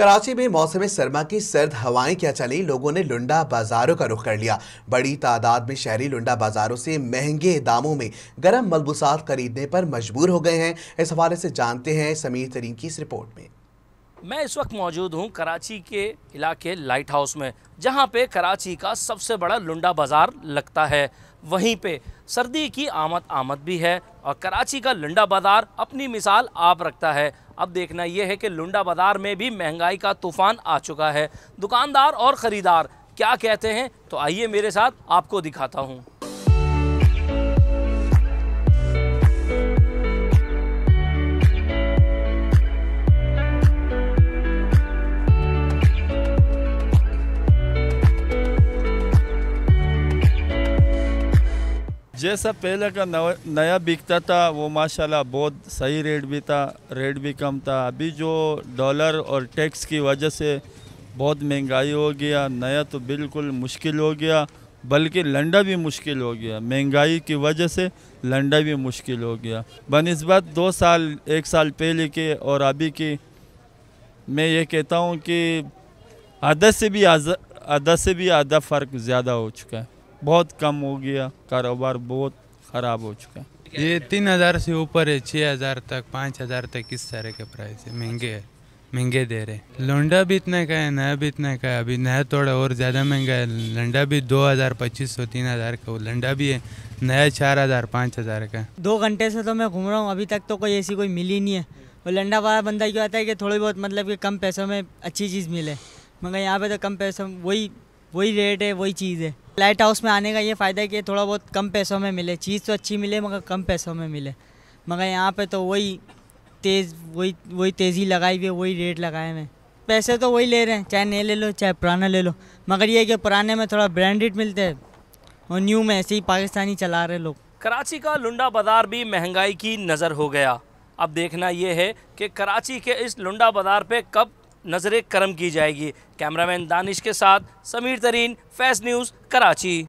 कराची में मौसम सरमा की सर्द हवाएं क्या चली लोगों ने लुंडा बाजारों का रुख कर लिया बड़ी तादाद में शहरी लुंडा बाजारों से महंगे दामों में गर्म मलबूसात खरीदने पर मजबूर हो गए हैं इस हवाले से जानते हैं समीर तरीन की इस रिपोर्ट में मैं इस वक्त मौजूद हूं कराची के इलाके लाइट हाउस में जहां पे कराची का सबसे बड़ा लुंडा बाज़ार लगता है वहीं पे सर्दी की आमद आमद भी है और कराची का लुंडा बाज़ार अपनी मिसाल आप रखता है अब देखना यह है कि लुंडा बाज़ार में भी महंगाई का तूफ़ान आ चुका है दुकानदार और ख़रीदार क्या कहते हैं तो आइए मेरे साथ आपको दिखाता हूँ जैसा पहले का नया बिकता था वो माशाल्लाह बहुत सही रेट भी था रेट भी कम था अभी जो डॉलर और टैक्स की वजह से बहुत महंगाई हो गया नया तो बिल्कुल मुश्किल हो गया बल्कि लंडा भी मुश्किल हो गया महंगाई की वजह से लंडा भी मुश्किल हो गया बनस्बत दो साल एक साल पहले के और अभी की मैं ये कहता हूँ कि आधा से भी आधा से भी आधा फ़र्क ज़्यादा हो चुका है बहुत कम हो गया कारोबार बहुत ख़राब हो चुका है ये तीन हज़ार से ऊपर है छः हज़ार तक पाँच हज़ार तक इस तरह के प्राइस है महंगे है महंगे दे रहे लोंडा भी इतना का है नया भी इतना का है अभी नया थोड़ा और ज़्यादा महंगा है लंडा भी दो हज़ार पच्चीस सौ तीन हज़ार का लंडा भी है नया चार हज़ार पाँच हज़ार का दो घंटे से तो मैं घूम रहा हूँ अभी तक तो कोई ऐसी कोई मिली नहीं है और लंडा वाला बंदा क्यों आता है कि थोड़ी बहुत मतलब कि कम पैसों में अच्छी चीज़ मिले मगर यहाँ पे तो कम पैसों वही वही रेट है वही चीज़ है लाइट हाउस में आने का ये फ़ायदा है कि थोड़ा बहुत कम पैसों में मिले चीज़ तो अच्छी मिले मगर कम पैसों में मिले मगर यहाँ पे तो वही तेज़ वही वही तेज़ी लगाई हुई है वही रेट लगाए हुए पैसे तो वही ले रहे हैं चाहे नए ले लो चाहे पुराना ले लो मगर ये कि पुराने में थोड़ा ब्रांडेड मिलते हैं और न्यू में ऐसे ही पाकिस्तानी चला रहे लोग कराची का लुंडा बाज़ार भी महंगाई की नज़र हो गया अब देखना ये है कि कराची के इस लुंडा बाज़ार पे कब नज़र करम की जाएगी कैमरामैन दानिश के साथ समीर तरीन फैस न्यूज़ कराची